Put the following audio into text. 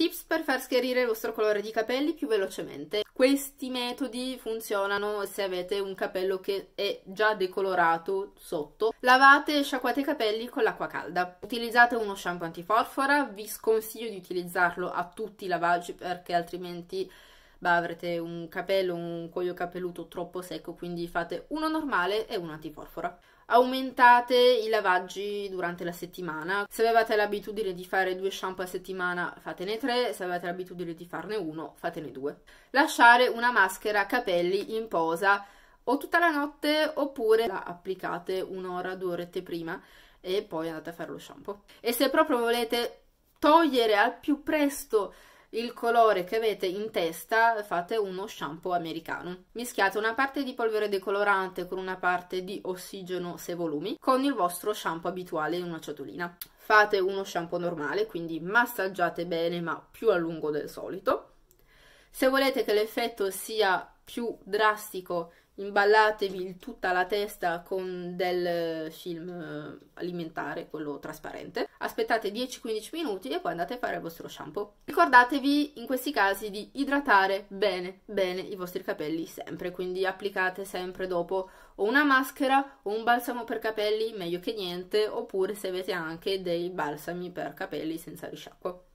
Tips per far schiarire il vostro colore di capelli più velocemente. Questi metodi funzionano se avete un capello che è già decolorato sotto. Lavate e sciacquate i capelli con l'acqua calda. Utilizzate uno shampoo antiforfora, vi sconsiglio di utilizzarlo a tutti i lavaggi perché altrimenti bah, avrete un capello, un cuoio capelluto troppo secco, quindi fate uno normale e uno antiforfora aumentate i lavaggi durante la settimana. Se avevate l'abitudine di fare due shampoo a settimana, fatene tre, se avevate l'abitudine di farne uno, fatene due. Lasciare una maschera capelli in posa o tutta la notte oppure la applicate un'ora, due orette prima e poi andate a fare lo shampoo. E se proprio volete togliere al più presto il colore che avete in testa fate uno shampoo americano. Mischiate una parte di polvere decolorante con una parte di ossigeno se volumi con il vostro shampoo abituale in una ciotolina. Fate uno shampoo normale, quindi massaggiate bene ma più a lungo del solito. Se volete che l'effetto sia più drastico imballatevi tutta la testa con del eh, film eh, alimentare, quello trasparente, aspettate 10-15 minuti e poi andate a fare il vostro shampoo. Ricordatevi in questi casi di idratare bene, bene i vostri capelli sempre, quindi applicate sempre dopo o una maschera o un balsamo per capelli, meglio che niente, oppure se avete anche dei balsami per capelli senza risciacquo.